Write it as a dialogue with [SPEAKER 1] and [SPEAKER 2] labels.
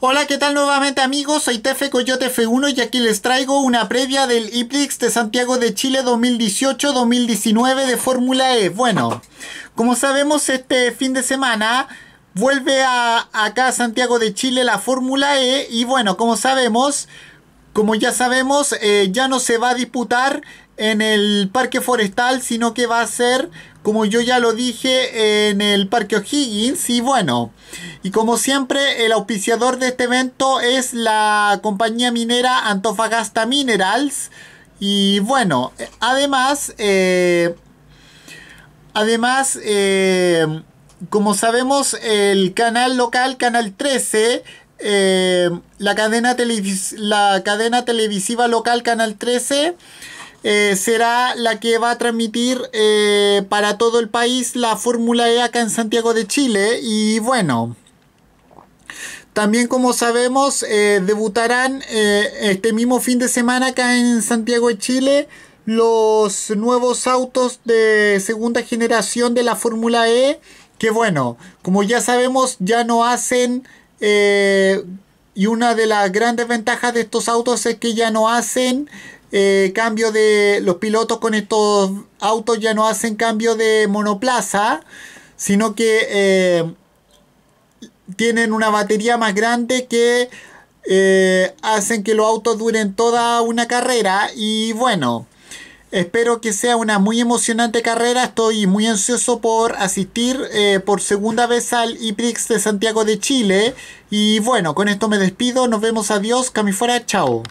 [SPEAKER 1] Hola, ¿qué tal nuevamente amigos? Soy Tefe Coyote F1 y aquí les traigo una previa del IPLIX de Santiago de Chile 2018-2019 de Fórmula E. Bueno, como sabemos este fin de semana vuelve a acá a Santiago de Chile la Fórmula E y bueno, como sabemos... Como ya sabemos, eh, ya no se va a disputar en el Parque Forestal, sino que va a ser, como yo ya lo dije, en el Parque O'Higgins. Y bueno, y como siempre, el auspiciador de este evento es la compañía minera Antofagasta Minerals. Y bueno, además, eh, además, eh, como sabemos, el canal local, Canal 13, eh, la, cadena la cadena televisiva local, Canal 13, eh, será la que va a transmitir eh, para todo el país la Fórmula E acá en Santiago de Chile. Y bueno, también como sabemos, eh, debutarán este mismo fin de semana acá en Santiago de Chile los nuevos autos de segunda generación de la Fórmula E. Que bueno, como ya sabemos, ya no hacen... y una de las grandes ventajas de estos autos es que ya no hacen eh, cambio de los pilotos con estos autos ya no hacen cambio de monoplaza sino que eh, tienen una batería más grande que eh, hacen que los autos duren toda una carrera y bueno espero que sea una muy emocionante carrera estoy muy ansioso por asistir por segunda vez al IPRIX de Santiago de Chile y bueno con esto me despido nos vemos adiós cami fuera chao